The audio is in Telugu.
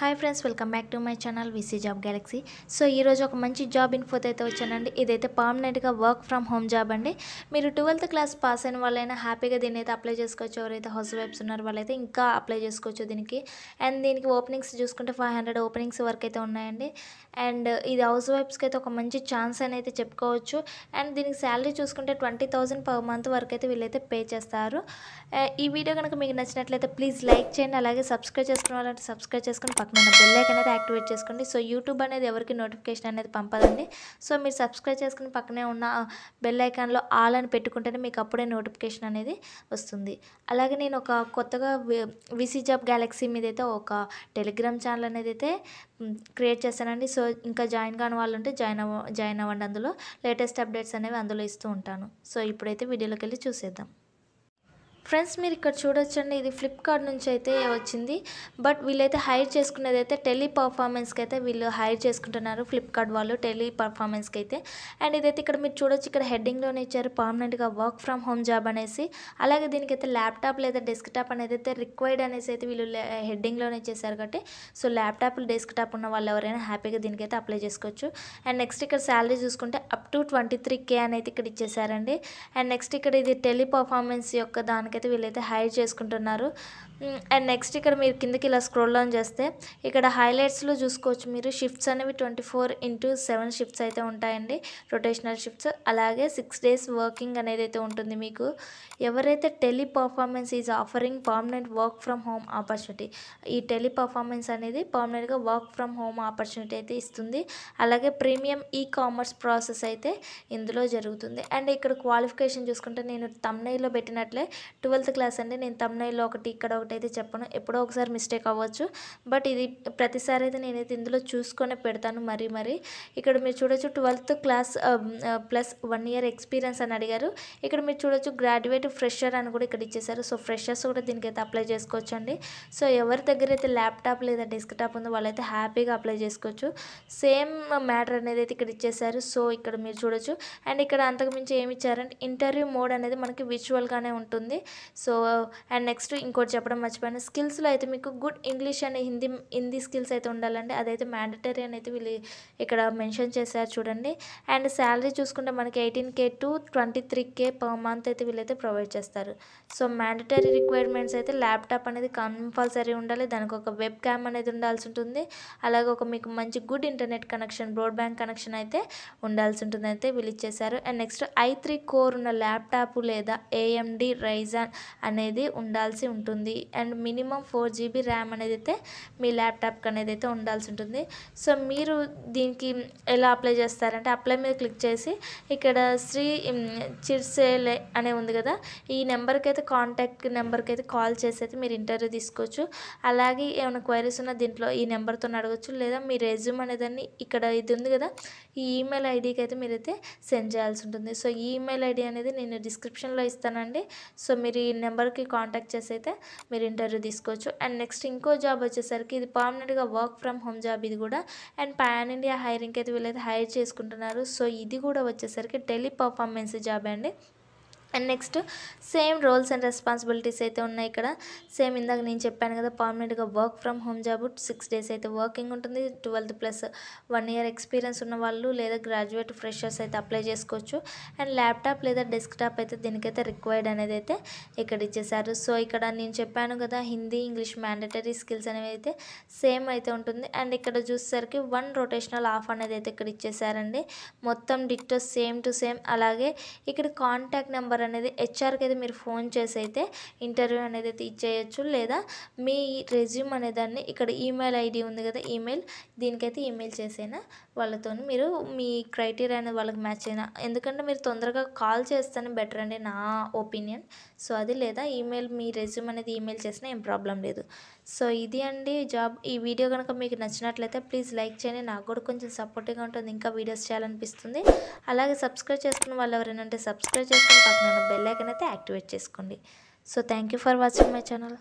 hi friends welcome back to my channel విసీ జాబ్ గ్యాలక్సీ సో ఈరోజు ఒక మంచి జాబ్ ఇన్ఫోతో అయితే వచ్చానండి ఇదైతే పర్మనెంట్గా వర్క్ ఫ్రమ్ హోమ్ జాబ్ అండి మీరు ట్వెల్త్ క్లాస్ పాస్ అయిన వాళ్ళైనా హ్యాపీగా దీన్ని అయితే అప్లై చేసుకోవచ్చు ఎవరైతే హౌస్ వైఫ్స్ ఉన్నారో వాళ్ళైతే ఇంకా అప్లై చేసుకోవచ్చు దీనికి అండ్ దీనికి ఓపెనింగ్స్ చూసుకుంటే ఫైవ్ హండ్రెడ్ ఓపెనింగ్స్ వర్క్ అయితే ఉన్నాయండి అండ్ ఇది హౌస్ వైఫ్స్కి అయితే ఒక మంచి ఛాన్స్ అని అయితే చెప్పుకోవచ్చు అండ్ దీనికి శాలరీ చూసుకుంటే ట్వంటీ థౌజండ్ పర్ మంత్ వరకు అయితే వీళ్ళైతే పే చేస్తారు ఈ వీడియో కనుక మీకు నచ్చినట్లయితే ప్లీజ్ లైక్ చేయండి అలాగే సబ్స్క్రైబ్ చేసుకున్న వాళ్ళంటే సబ్స్క్రైబ్ చేసుకుని పక్కన ఉన్న బెల్ ఐకన్ అయితే యాక్టివేట్ చేసుకోండి సో యూట్యూబ్ అనేది ఎవరికి నోటిఫికేషన్ అనేది పంపదండి సో మీరు సబ్స్క్రైబ్ చేసుకుని పక్కనే ఉన్న బెల్ ఐకాన్లో ఆల్ అని పెట్టుకుంటేనే మీకు అప్పుడే నోటిఫికేషన్ అనేది వస్తుంది అలాగే నేను ఒక కొత్తగా విసీ జాబ్ గ్యాలక్సీ మీద అయితే ఒక టెలిగ్రామ్ ఛానల్ అనేది అయితే క్రియేట్ చేస్తానండి సో ఇంకా జాయిన్ కాని వాళ్ళు ఉంటే జాయిన్ అవ్వ జాయిన్ అవ్వండి అందులో లేటెస్ట్ అప్డేట్స్ అనేవి అందులో ఇస్తూ ఉంటాను సో ఇప్పుడైతే వీడియోలోకి వెళ్ళి చూసేద్దాం ఫ్రెండ్స్ మీరు ఇక్కడ చూడొచ్చండి ఇది ఫ్లిప్కార్ట్ నుంచి అయితే వచ్చింది బట్ వీళ్ళైతే హైర్ చేసుకునేది అయితే టెలి పర్ఫార్మెన్స్కి అయితే వీళ్ళు హైర్ చేసుకుంటున్నారు ఫ్లిప్కార్ట్ వాళ్ళు టెలి పర్ఫార్మెన్స్కి అయితే అండ్ ఇదైతే ఇక్కడ మీరు చూడొచ్చు ఇక్కడ హెడ్డింగ్లోనే ఇచ్చారు పర్మనెంట్గా వర్క్ ఫ్రమ్ హోమ్ జాబ్ అనేసి అలాగే దీనికి అయితే ల్యాప్టాప్ లేదా డెస్క్టాప్ అనేది అయితే రిక్వైర్డ్ అనేసి అయితే వీళ్ళు హెడ్డింగ్లోనే ఇచ్చేసారు కాబట్టి సో ల్యాప్టాప్ డెస్క్టాప్ ఉన్న వాళ్ళు ఎవరైనా హ్యాపీగా దీనికైతే అప్లై చేసుకోవచ్చు అండ్ నెక్స్ట్ ఇక్కడ శాలరీ చూసుకుంటే up to twenty three K అనేది ఇక్కడ ఇచ్చేసారండి అండ్ నెక్స్ట్ ఇక్కడ ఇది టెలి పర్ఫార్మెన్స్ యొక్క దానికైతే అయితే వీళ్ళైతే హైడ్ చేసుకుంటున్నారు అండ్ నెక్స్ట్ ఇక్కడ మీరు కిందకి ఇలా స్క్రోల్ డౌన్ చేస్తే ఇక్కడ హైలైట్స్లో చూసుకోవచ్చు మీరు షిఫ్ట్స్ అనేవి twenty four into seven shifts అయితే ఉంటాయండి రొటేషనల్ షిఫ్ట్స్ అలాగే సిక్స్ డేస్ వర్కింగ్ అనేది అయితే ఉంటుంది మీకు ఎవరైతే Teleperformance is offering permanent work from home opportunity ఈ టెలి పర్ఫార్మెన్స్ అనేది పర్మనెంట్గా వర్క్ ఫ్రమ్ హోమ్ ఆపర్చునిటీ అయితే ఇస్తుంది అలాగే ప్రీమియం ఈ కామర్స్ ప్రాసెస్ అయితే ఇందులో జరుగుతుంది అండ్ ఇక్కడ క్వాలిఫికేషన్ చూసుకుంటే నేను తమ్నైలో పెట్టినట్లే ట్వెల్త్ క్లాస్ అండి నేను తమ్నైల్లో ఒకటి ఇక్కడ ఒకటి అయితే చెప్పను ఎప్పుడో ఒకసారి మిస్టేక్ అవ్వచ్చు బట్ ఇది ప్రతిసారి అయితే నేనైతే ఇందులో చూసుకొని పెడతాను మరీ మరీ ఇక్కడ మీరు చూడొచ్చు twelfth class plus one year experience అని అడిగారు ఇక్కడ మీరు చూడొచ్చు గ్రాడ్యుయేట్ ఫ్రెషర్ అని కూడా ఇక్కడ ఇచ్చేసారు సో ఫ్రెషర్స్ కూడా దీనికైతే అప్లై చేసుకోవచ్చు అండి సో ఎవరి దగ్గర అయితే ల్యాప్టాప్ లేదా డెస్క్టాప్ ఉందో వాళ్ళైతే హ్యాపీగా అప్లై చేసుకోవచ్చు సేమ్ మ్యాటర్ అనేది అయితే ఇక్కడ ఇచ్చేసారు సో ఇక్కడ మీరు చూడొచ్చు అండ్ ఇక్కడ అంతకుమించి ఏమి ఇచ్చారంటే ఇంటర్వ్యూ మోడ్ అనేది మనకి విజువల్గానే ఉంటుంది సో అండ్ నెక్స్ట్ ఇంకోటి చెప్పడం మర్చిపోయాను స్కిల్స్లో అయితే మీకు good English and Hindi Hindi skills అయితే ఉండాలండి అదైతే మ్యాండటరీ అని అయితే వీళ్ళు ఇక్కడ మెన్షన్ చేశారు చూడండి అండ్ శాలరీ చూసుకుంటే మనకి eighteen K to twenty three K per month అయితే వీళ్ళైతే ప్రొవైడ్ చేస్తారు సో మ్యాండటరీ రిక్వైర్మెంట్స్ అయితే ల్యాప్టాప్ అనేది కంపల్సరీ ఉండాలి దానికి ఒక వెబ్ క్యామ్ అనేది ఉండాల్సి ఉంటుంది అలాగే ఒక మీకు మంచి good internet connection broadband connection అయితే ఉండాల్సి ఉంటుంది అయితే వీళ్ళు ఇచ్చేసారు and next I three core ఉన్న ల్యాప్టాప్ లేదా ఏఎండి రైజా అనేది ఉండాల్సి ఉంటుంది and minimum four GB RAM అనేది అయితే మీ ల్యాప్టాప్కి అనేది అయితే ఉండాల్సి ఉంటుంది సో మీరు దీనికి ఎలా అప్లై చేస్తారంటే అప్లై మీద క్లిక్ చేసి ఇక్కడ శ్రీ చిర్సేలే అనే ఉంది కదా ఈ నెంబర్కి అయితే కాంటాక్ట్ నెంబర్కి అయితే కాల్ చేసి అయితే మీరు ఇంటర్వ్యూ తీసుకోవచ్చు అలాగే ఏమైనా క్వైరీస్ ఉన్నా దీంట్లో ఈ నెంబర్తో అడగచ్చు లేదా మీ రెజ్యూమ్ అనేదాన్ని ఇక్కడ ఇది ఉంది కదా ఈ ఈమెయిల్ ఐడికి అయితే మీరైతే సెండ్ చేయాల్సి ఉంటుంది సో ఈమెయిల్ ఐడి అనేది నేను డిస్క్రిప్షన్లో ఇస్తానండి సో మీరు మీరు ఈ నెంబర్కి కాంటాక్ట్ చేసి అయితే మీరు ఇంటర్వ్యూ తీసుకోవచ్చు అండ్ నెక్స్ట్ ఇంకో జాబ్ వచ్చేసరికి ఇది పర్మనెంట్గా వర్క్ ఫ్రమ్ హోమ్ జాబ్ ఇది కూడా అండ్ పాన్ ఇండియా హైరింగ్కి అయితే వీళ్ళైతే హైర్ చేసుకుంటున్నారు సో ఇది కూడా వచ్చేసరికి టెలి పర్ఫార్మెన్స్ జాబ్ అండి and next same roles and responsibilities అయితే ఉన్నాయి ఇక్కడ సేమ్ ఇందాక నేను చెప్పాను కదా పర్మనెంట్గా work from home job six days అయితే వర్కింగ్ ఉంటుంది twelfth plus one year experience ఉన్న వాళ్ళు లేదా గ్రాడ్యుయేట్ ఫ్రెషర్స్ అయితే అప్లై చేసుకోవచ్చు అండ్ ల్యాప్టాప్ లేదా డెస్క్టాప్ అయితే దీనికైతే రిక్వైర్డ్ అనేది అయితే ఇక్కడ ఇచ్చేసారు సో ఇక్కడ నేను చెప్పాను కదా హిందీ ఇంగ్లీష్ మ్యాండటరీ స్కిల్స్ అనేవి అయితే సేమ్ అయితే ఉంటుంది అండ్ ఇక్కడ చూసేసరికి వన్ రొటేషనల్ ఆఫ్ అనేది అయితే ఇక్కడ ఇచ్చేసారండి మొత్తం డిక్టో సేమ్ టు సేమ్ అలాగే ఇక్కడ కాంటాక్ట్ నెంబర్ నెంబర్ అనేది హెచ్ఆర్కి అయితే మీరు ఫోన్ చేసి అయితే ఇంటర్వ్యూ అనేది అయితే ఇచ్చేయచ్చు లేదా మీ రెజ్యూమ్ అనే దాన్ని ఇక్కడ ఈమెయిల్ ఐడి ఉంది కదా ఈమెయిల్ దీనికైతే ఈమెయిల్ చేసైనా వాళ్ళతో మీరు మీ క్రైటీరియా అనేది వాళ్ళకి మ్యాచ్ అయినా ఎందుకంటే మీరు తొందరగా కాల్ చేస్తేనే బెటర్ అండి నా ఒపీనియన్ సో అది లేదా ఈమెయిల్ మీ రెజ్యూమ్ అనేది ఈమెయిల్ చేసినా ఏం ప్రాబ్లం లేదు సో ఇది అండి జాబ్ ఈ వీడియో కనుక మీకు నచ్చినట్లయితే ప్లీజ్ లైక్ చేయండి నాకు కూడా కొంచెం సపోర్టివ్గా ఉంటుంది ఇంకా వీడియోస్ చేయాలనిపిస్తుంది అలాగే సబ్స్క్రైబ్ చేసుకున్న వాళ్ళు ఎవరైనా ఉంటే సబ్స్క్రైబ్ చేసుకుని పక్కన మన బెల్ ఐకన్ అయితే యాక్టివేట్ చేసుకోండి so thank you for watching my channel